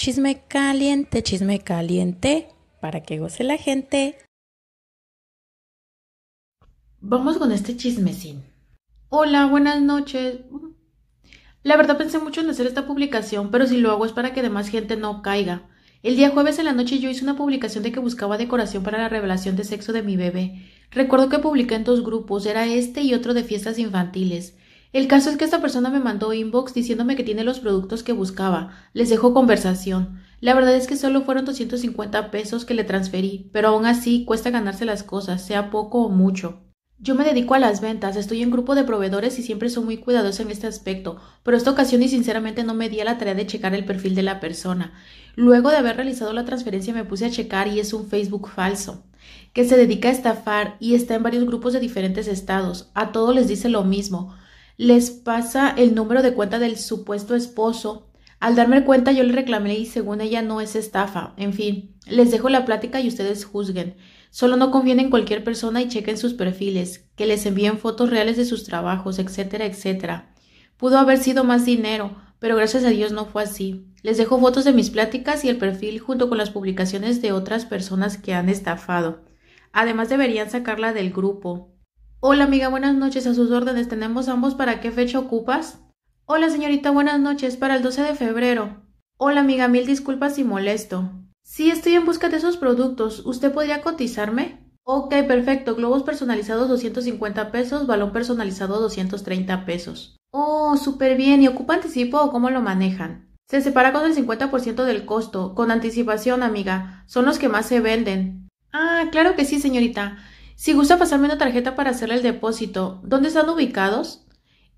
Chisme caliente, chisme caliente, para que goce la gente. Vamos con este chismecín. Hola, buenas noches. La verdad pensé mucho en hacer esta publicación, pero si lo hago es para que demás gente no caiga. El día jueves en la noche yo hice una publicación de que buscaba decoración para la revelación de sexo de mi bebé. Recuerdo que publiqué en dos grupos, era este y otro de fiestas infantiles. El caso es que esta persona me mandó inbox diciéndome que tiene los productos que buscaba. Les dejó conversación. La verdad es que solo fueron 250 pesos que le transferí, pero aún así cuesta ganarse las cosas, sea poco o mucho. Yo me dedico a las ventas, estoy en grupo de proveedores y siempre soy muy cuidadosa en este aspecto, pero esta ocasión y sinceramente no me di a la tarea de checar el perfil de la persona. Luego de haber realizado la transferencia me puse a checar y es un Facebook falso que se dedica a estafar y está en varios grupos de diferentes estados. A todos les dice lo mismo les pasa el número de cuenta del supuesto esposo. Al darme cuenta yo le reclamé y según ella no es estafa. En fin, les dejo la plática y ustedes juzguen. Solo no confíen en cualquier persona y chequen sus perfiles, que les envíen fotos reales de sus trabajos, etcétera, etcétera. Pudo haber sido más dinero, pero gracias a Dios no fue así. Les dejo fotos de mis pláticas y el perfil junto con las publicaciones de otras personas que han estafado. Además deberían sacarla del grupo. Hola amiga, buenas noches, a sus órdenes tenemos ambos, ¿para qué fecha ocupas? Hola señorita, buenas noches, para el 12 de febrero. Hola amiga, mil disculpas si molesto. Sí, estoy en busca de esos productos, ¿usted podría cotizarme? Ok, perfecto, globos personalizados 250 pesos, balón personalizado 230 pesos. Oh, súper bien, ¿y ocupa anticipo o cómo lo manejan? Se separa con el 50% del costo, con anticipación amiga, son los que más se venden. Ah, claro que sí, señorita. Si gusta pasarme una tarjeta para hacerle el depósito, ¿dónde están ubicados?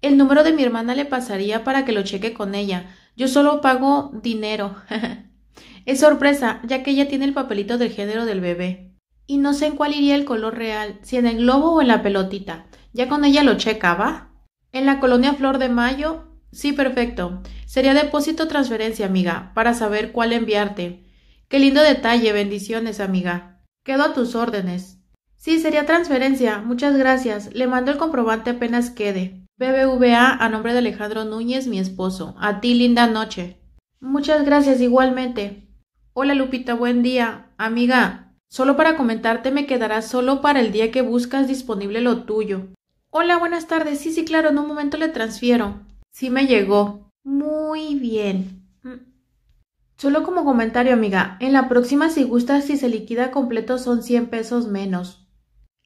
El número de mi hermana le pasaría para que lo cheque con ella. Yo solo pago dinero. es sorpresa, ya que ella tiene el papelito del género del bebé. Y no sé en cuál iría el color real, si en el globo o en la pelotita. Ya con ella lo checa, ¿va? En la colonia Flor de Mayo. Sí, perfecto. Sería depósito transferencia, amiga, para saber cuál enviarte. Qué lindo detalle, bendiciones, amiga. Quedo a tus órdenes. Sí, sería transferencia. Muchas gracias. Le mando el comprobante apenas quede. BBVA a nombre de Alejandro Núñez, mi esposo. A ti, linda noche. Muchas gracias igualmente. Hola Lupita, buen día. Amiga, solo para comentarte me quedará solo para el día que buscas disponible lo tuyo. Hola, buenas tardes. Sí, sí, claro, en un momento le transfiero. Sí me llegó. Muy bien. Mm. Solo como comentario, amiga, en la próxima si gustas si se liquida completo son 100 pesos menos.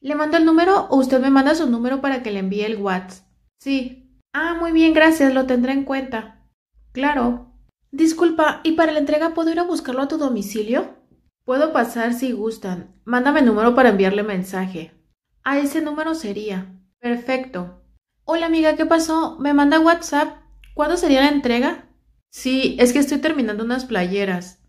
¿Le mando el número o usted me manda su número para que le envíe el WhatsApp? Sí. Ah, muy bien, gracias, lo tendré en cuenta. Claro. Disculpa, ¿y para la entrega puedo ir a buscarlo a tu domicilio? Puedo pasar si gustan. Mándame el número para enviarle mensaje. A ese número sería. Perfecto. Hola amiga, ¿qué pasó? Me manda WhatsApp. ¿Cuándo sería la entrega? Sí, es que estoy terminando unas playeras.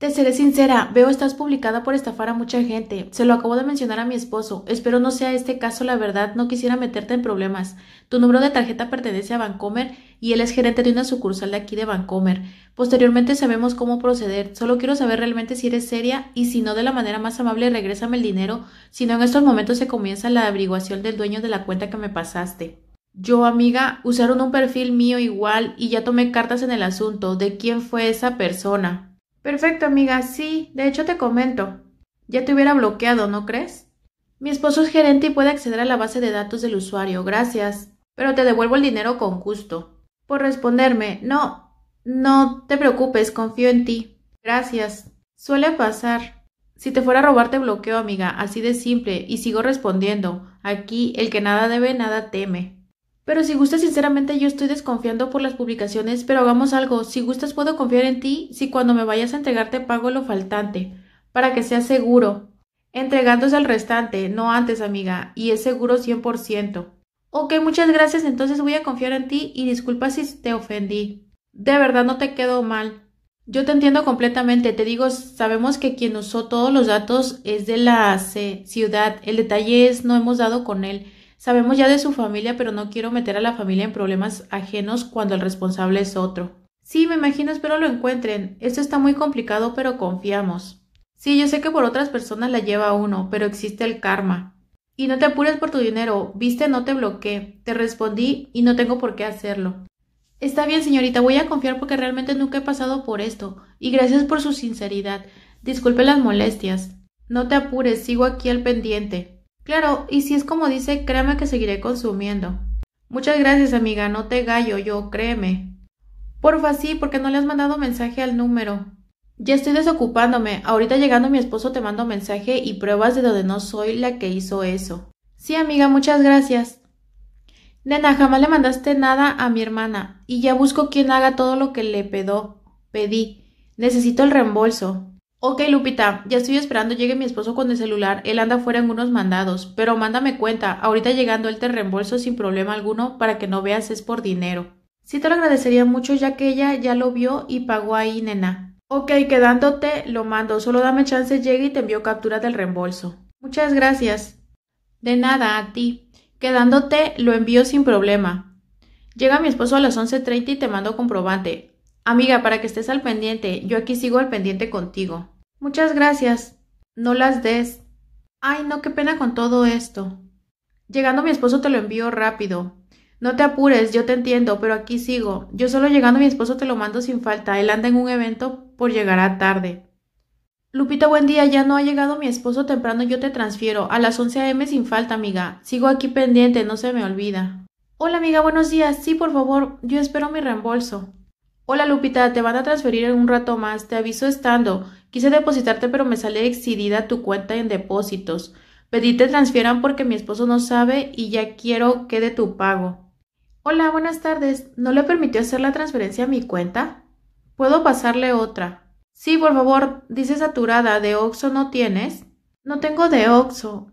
Te seré sincera, veo estás publicada por estafar a mucha gente. Se lo acabo de mencionar a mi esposo. Espero no sea este caso, la verdad, no quisiera meterte en problemas. Tu número de tarjeta pertenece a Vancomer y él es gerente de una sucursal de aquí de Vancomer. Posteriormente sabemos cómo proceder. Solo quiero saber realmente si eres seria y si no de la manera más amable regrésame el dinero, si no en estos momentos se comienza la averiguación del dueño de la cuenta que me pasaste. Yo, amiga, usaron un perfil mío igual y ya tomé cartas en el asunto de quién fue esa persona. Perfecto, amiga, sí, de hecho te comento. Ya te hubiera bloqueado, ¿no crees? Mi esposo es gerente y puede acceder a la base de datos del usuario, gracias. Pero te devuelvo el dinero con gusto. Por responderme, no, no te preocupes, confío en ti. Gracias. Suele pasar. Si te fuera a robar te bloqueo, amiga, así de simple, y sigo respondiendo. Aquí el que nada debe, nada teme. Pero si gustas, sinceramente yo estoy desconfiando por las publicaciones, pero hagamos algo. Si gustas, puedo confiar en ti si cuando me vayas a entregarte pago lo faltante, para que sea seguro. Entregándose al restante, no antes, amiga, y es seguro 100%. Ok, muchas gracias, entonces voy a confiar en ti y disculpa si te ofendí. De verdad no te quedo mal. Yo te entiendo completamente, te digo, sabemos que quien usó todos los datos es de la C, ciudad, el detalle es no hemos dado con él. Sabemos ya de su familia, pero no quiero meter a la familia en problemas ajenos cuando el responsable es otro. Sí, me imagino, espero lo encuentren. Esto está muy complicado, pero confiamos. Sí, yo sé que por otras personas la lleva uno, pero existe el karma. Y no te apures por tu dinero, viste, no te bloqueé. Te respondí y no tengo por qué hacerlo. Está bien, señorita, voy a confiar porque realmente nunca he pasado por esto. Y gracias por su sinceridad. Disculpe las molestias. No te apures, sigo aquí al pendiente. Claro, y si es como dice, créame que seguiré consumiendo. Muchas gracias, amiga, no te gallo, yo, créeme. Porfa, sí, porque no le has mandado mensaje al número. Ya estoy desocupándome. Ahorita llegando mi esposo te mando mensaje y pruebas de donde no soy la que hizo eso. Sí, amiga, muchas gracias. Nena, jamás le mandaste nada a mi hermana y ya busco quien haga todo lo que le pedó. Pedí. Necesito el reembolso. Ok, Lupita, ya estoy esperando llegue mi esposo con el celular. Él anda fuera en unos mandados, pero mándame cuenta. Ahorita llegando él te reembolso sin problema alguno para que no veas es por dinero. Sí te lo agradecería mucho ya que ella ya lo vio y pagó ahí, nena. Ok, quedándote, lo mando. Solo dame chance, llegue y te envío captura del reembolso. Muchas gracias. De nada, a ti. Quedándote, lo envío sin problema. Llega mi esposo a las 11.30 y te mando comprobante. Amiga, para que estés al pendiente, yo aquí sigo al pendiente contigo. Muchas gracias. No las des. Ay, no, qué pena con todo esto. Llegando mi esposo te lo envío rápido. No te apures, yo te entiendo, pero aquí sigo. Yo solo llegando mi esposo te lo mando sin falta. Él anda en un evento por a tarde. Lupita, buen día. Ya no ha llegado mi esposo temprano. Yo te transfiero. A las 11 a.m. sin falta, amiga. Sigo aquí pendiente, no se me olvida. Hola, amiga, buenos días. Sí, por favor, yo espero mi reembolso. Hola Lupita, te van a transferir en un rato más, te aviso estando. Quise depositarte pero me sale excedida tu cuenta en depósitos. Pedí te transfieran porque mi esposo no sabe y ya quiero que de tu pago. Hola, buenas tardes. ¿No le permitió hacer la transferencia a mi cuenta? ¿Puedo pasarle otra? Sí, por favor, dice saturada, de Oxo no tienes. No tengo de Oxo.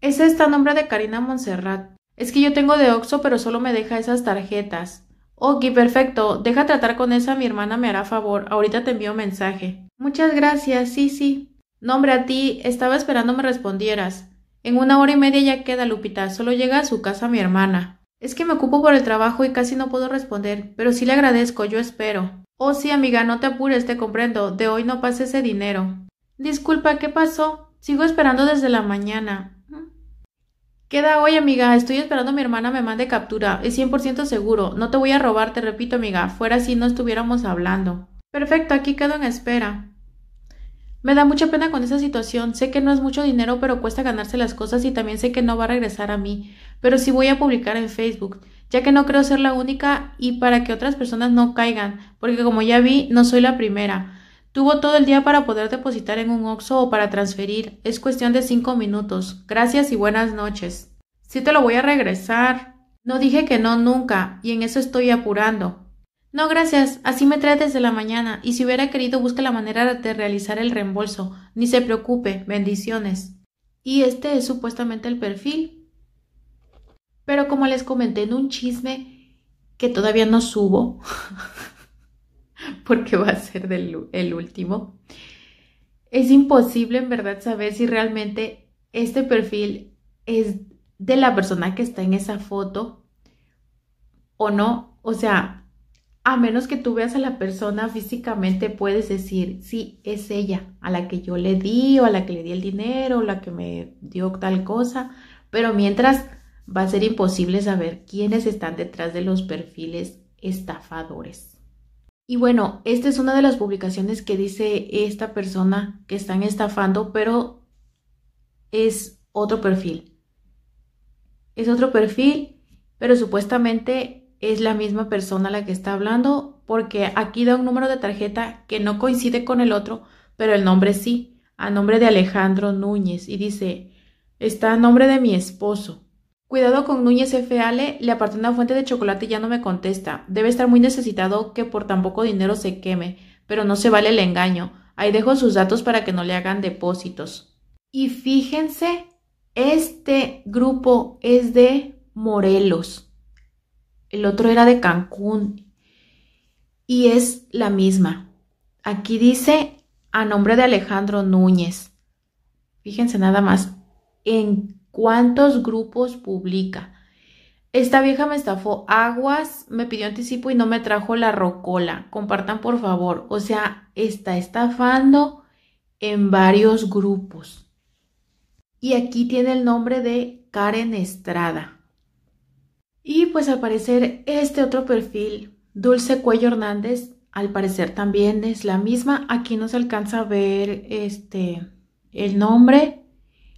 está esta nombre de Karina Montserrat. Es que yo tengo de Oxo, pero solo me deja esas tarjetas. Ok, perfecto. Deja tratar con esa, mi hermana me hará favor. Ahorita te envío mensaje. Muchas gracias, sí, sí. Nombre a ti, estaba esperando me respondieras. En una hora y media ya queda, Lupita. Solo llega a su casa mi hermana. Es que me ocupo por el trabajo y casi no puedo responder, pero sí le agradezco, yo espero. Oh, sí, amiga, no te apures, te comprendo. De hoy no pase ese dinero. Disculpa, ¿qué pasó? Sigo esperando desde la mañana. Queda hoy, amiga. Estoy esperando a mi hermana me mande captura. Es 100% seguro. No te voy a robar, te repito, amiga. Fuera si no estuviéramos hablando. Perfecto, aquí quedo en espera. Me da mucha pena con esa situación. Sé que no es mucho dinero, pero cuesta ganarse las cosas y también sé que no va a regresar a mí. Pero sí voy a publicar en Facebook, ya que no creo ser la única y para que otras personas no caigan, porque como ya vi, no soy la primera. Tuvo todo el día para poder depositar en un OXO o para transferir. Es cuestión de cinco minutos. Gracias y buenas noches. Sí te lo voy a regresar. No dije que no nunca, y en eso estoy apurando. No, gracias. Así me trae desde la mañana, y si hubiera querido busque la manera de realizar el reembolso. Ni se preocupe. Bendiciones. Y este es supuestamente el perfil. Pero como les comenté en un chisme que todavía no subo, porque va a ser el último. Es imposible en verdad saber si realmente este perfil es de la persona que está en esa foto o no. O sea, a menos que tú veas a la persona físicamente, puedes decir, sí, es ella, a la que yo le di o a la que le di el dinero o la que me dio tal cosa. Pero mientras va a ser imposible saber quiénes están detrás de los perfiles estafadores. Y bueno, esta es una de las publicaciones que dice esta persona que están estafando, pero es otro perfil. Es otro perfil, pero supuestamente es la misma persona la que está hablando, porque aquí da un número de tarjeta que no coincide con el otro, pero el nombre sí, a nombre de Alejandro Núñez, y dice, está a nombre de mi esposo. Cuidado con Núñez F. le aparté una fuente de chocolate y ya no me contesta. Debe estar muy necesitado que por tan poco dinero se queme, pero no se vale el engaño. Ahí dejo sus datos para que no le hagan depósitos. Y fíjense, este grupo es de Morelos. El otro era de Cancún. Y es la misma. Aquí dice a nombre de Alejandro Núñez. Fíjense nada más. En cuántos grupos publica. Esta vieja me estafó aguas, me pidió anticipo y no me trajo la rocola. Compartan por favor. O sea, está estafando en varios grupos. Y aquí tiene el nombre de Karen Estrada. Y pues al parecer este otro perfil, Dulce Cuello Hernández, al parecer también es la misma. Aquí no se alcanza a ver este el nombre,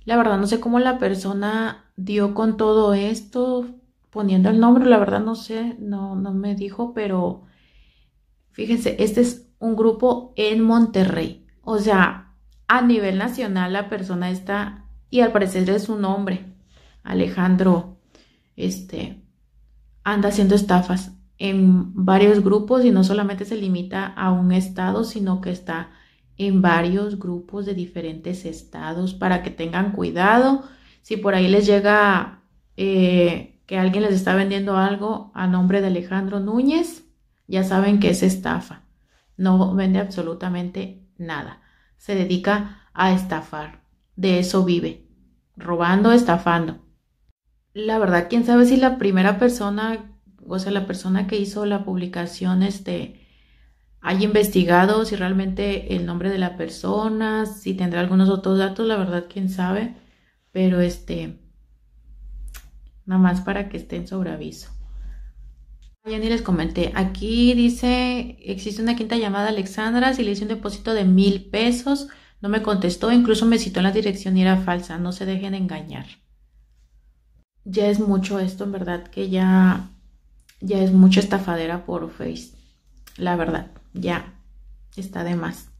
la verdad no sé cómo la persona dio con todo esto, poniendo el nombre, la verdad no sé, no, no me dijo, pero fíjense, este es un grupo en Monterrey. O sea, a nivel nacional la persona está, y al parecer es su nombre. Alejandro, este, anda haciendo estafas en varios grupos y no solamente se limita a un estado, sino que está en varios grupos de diferentes estados para que tengan cuidado. Si por ahí les llega eh, que alguien les está vendiendo algo a nombre de Alejandro Núñez, ya saben que es estafa. No vende absolutamente nada. Se dedica a estafar. De eso vive. Robando, estafando. La verdad, quién sabe si la primera persona, o sea, la persona que hizo la publicación, este, hay investigado si realmente el nombre de la persona, si tendrá algunos otros datos, la verdad quién sabe, pero este, nada más para que estén sobre aviso. Ya ni les comenté, aquí dice, existe una quinta llamada Alexandra, si le hice un depósito de mil pesos, no me contestó, incluso me citó en la dirección y era falsa, no se dejen engañar. Ya es mucho esto, en verdad, que ya, ya es mucha estafadera por Face, la verdad ya está de más.